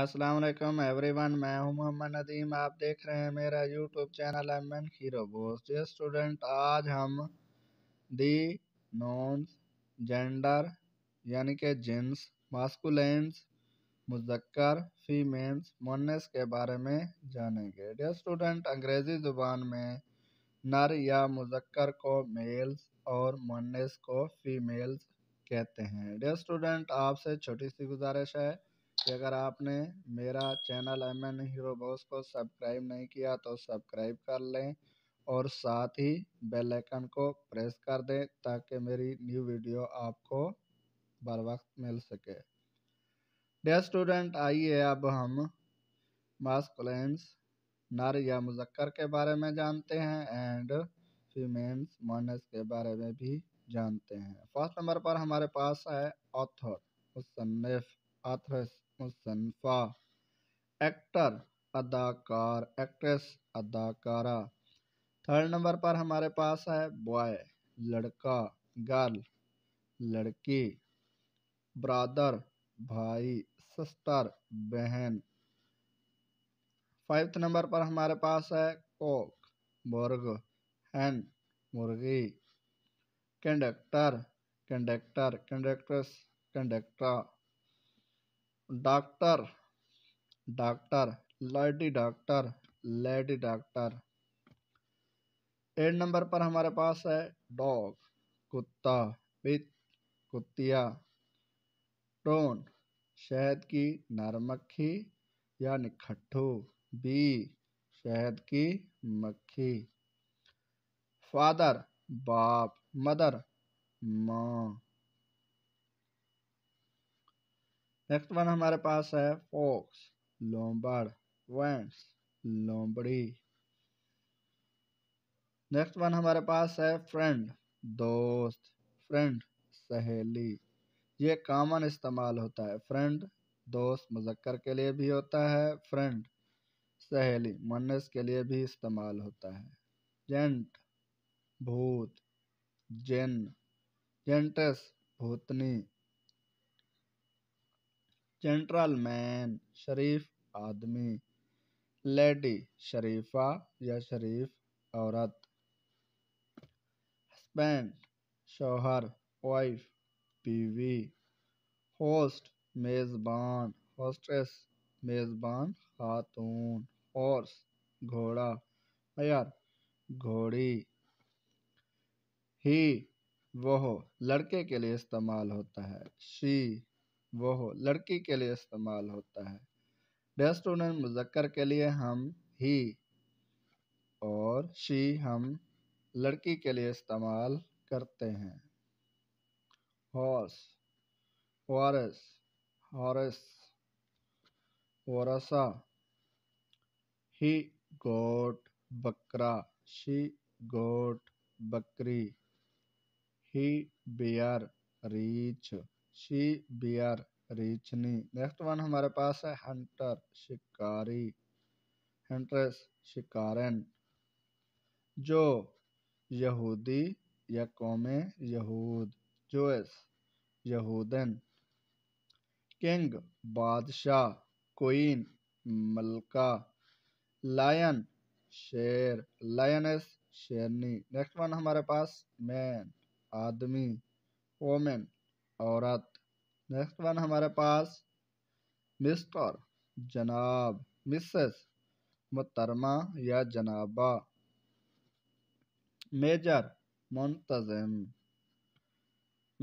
अस्सलाम वालेकुम एवरीवन मैं हूं मोहम्मद नदीम आप देख रहे हैं मेरा YouTube channel M N Hero Boss ये स्टूडेंट आज हम दी नॉन्स जेंडर यानी के जेंस मास्कुलेंस मुजक्कर फीमेल्स मोनस के बारे में जानेंगे डे स्टूडेंट अंग्रेज़ी ज़ुबान में नर या मुजक्कर को मेल्स और मोनस को फीमेल्स कहते हैं डे स्टूडेंट आपसे छोटी सी गुजारिश है कि अगर आपने मेरा channel M N Hero Boss को सब्सक्राइब नहीं किया तो सब्सक्राइब कर लें और साथ ही बेल आइकन को प्रेस कर दें ताकि मेरी न्यू वीडियो आपको बर वक्त मिल सके डे स्टूडेंट आइए अब हम मास्कुलेंस नर या मुजक्कर के बारे में जानते हैं एंड फीमेल्स मोनस के बारे में भी जानते हैं फर्स्ट नंबर पर हमारे पास है ऑथर मुसनफ़ आथरस मुसनफ़ा एक्टर अदाकार एक्ट्रेस अदाकारा थर्ड नंबर पर हमारे पास है बॉय लड़का गर्ल लड़की ब्रादर भाई सिस्टर बहन फाइव्थ नंबर पर हमारे पास है कोक मुर्ग हैन मुर्गी conductor conductor conductress conductor doctor doctor lady doctor lady doctor eighth number पर हमारे पास है डॉग कुत्ता विथ कुतिया टोन शहद की नर मक्खी यानी खट्ठू बी शहद की मक्खी फादर बाप मदर माँ नेक्स्ट वन हमारे पास है फोक्स लोम्बड़ वेंट्स लोमड़ी नेक्स्ट वन हमारे पास है फ्रेंड दोस्त फ्रेंड सहेली ये कॉमन इस्तेमाल होता है फ्रेंड दोस्त मुजक्कर के लिए भी होता है फ्रेंड सहेली मनस के लिए भी इस्तेमाल होता है जेंट भूत जेन जेंटस भूतनी मैन शरीफ आदमी लेडी शरीफा या शरीफ औरत हस्बैंड शोहर वाइफ बीवी होस्ट मेज़बान होस्टेस मेज़बान खातून हॉर्स घोड़ा हयर घोड़ी ही वह लड़के के लिए इस्तेमाल होता है शी वो लड़की के लिए इस्तेमाल होता है डेस्टोनेंट मुजक्कर के लिए हम ही और शी हम लड़की के लिए इस्तेमाल करते हैं हॉर्स वारस हॉरस वरसा ही गोट बकरा शी गोट बकरी ही बियर रीछ शी बियर रीचनी नेक्स्ट वन हमारे पास है हंटर शिकारी हंट्रेस शिकारन जो यहूदी या कौम यहूद जोस यहूदन किंग बादशाह कोइन मलका लायन शेर लायनस शेरनी नेक्स्ट वन हमारे पास मैन आदमी वोमेन औरत नेक्स्ट वन हमारे पास मिस्टर जनाब मिसेस मुतरमा या जनाबा मेजर मुंतजम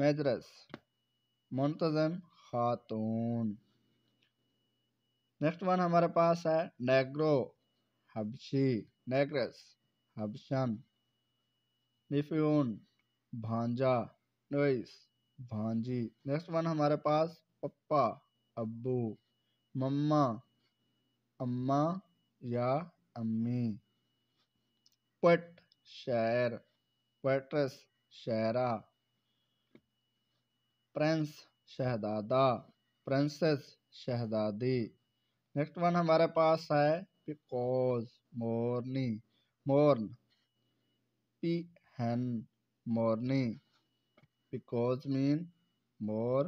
मेजरस मुंतजम खातून नेक्स्ट वन हमारे पास है नेग्रो हबशी नेग्रस हबशन निफ्यून भांजा नोइस भांजी नेक्स्ट वन हमारे पास पप्पा अब्बू मम्मा अम्मा या अम्मी पट शहर पटरस शहरा प्रिंस शहदादा प्रिंसेस शहदादी नेक्स्ट वन हमारे पास है पिकोज मोरनी मोर्न पी हैन मोरनी because मीन मोर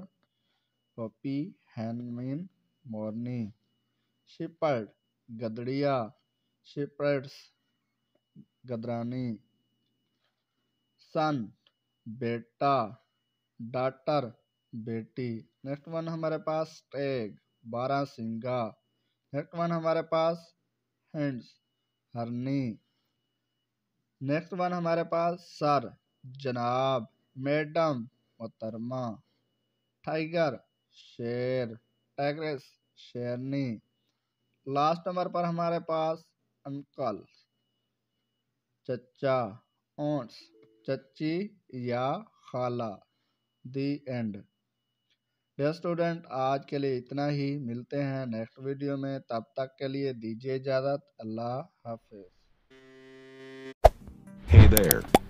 पपी हैन मीन मोरनी shepherd गदड़िया shepherds गदरानी सन बेटा डाटर बेटी नेक्स्ट वन हमारे पास टैग बारह सिंगा नेक्स्ट वन हमारे पास हैंड्स हरनी नेक्स्ट वन हमारे पास सर जनाब मैडम मोहतरमा टाइगर शेर टाइग्रेस शेरनी लास्ट नंबर पर हमारे पास अंकल चचा ऑन्ट्स चची या खाला दी एंड यह स्टूडेंट आज के लिए इतना ही मिलते हैं नेक्स्ट वीडियो में तब तक के लिए दीजिए इजाज़त अल्लाह हाफिज़ hey there.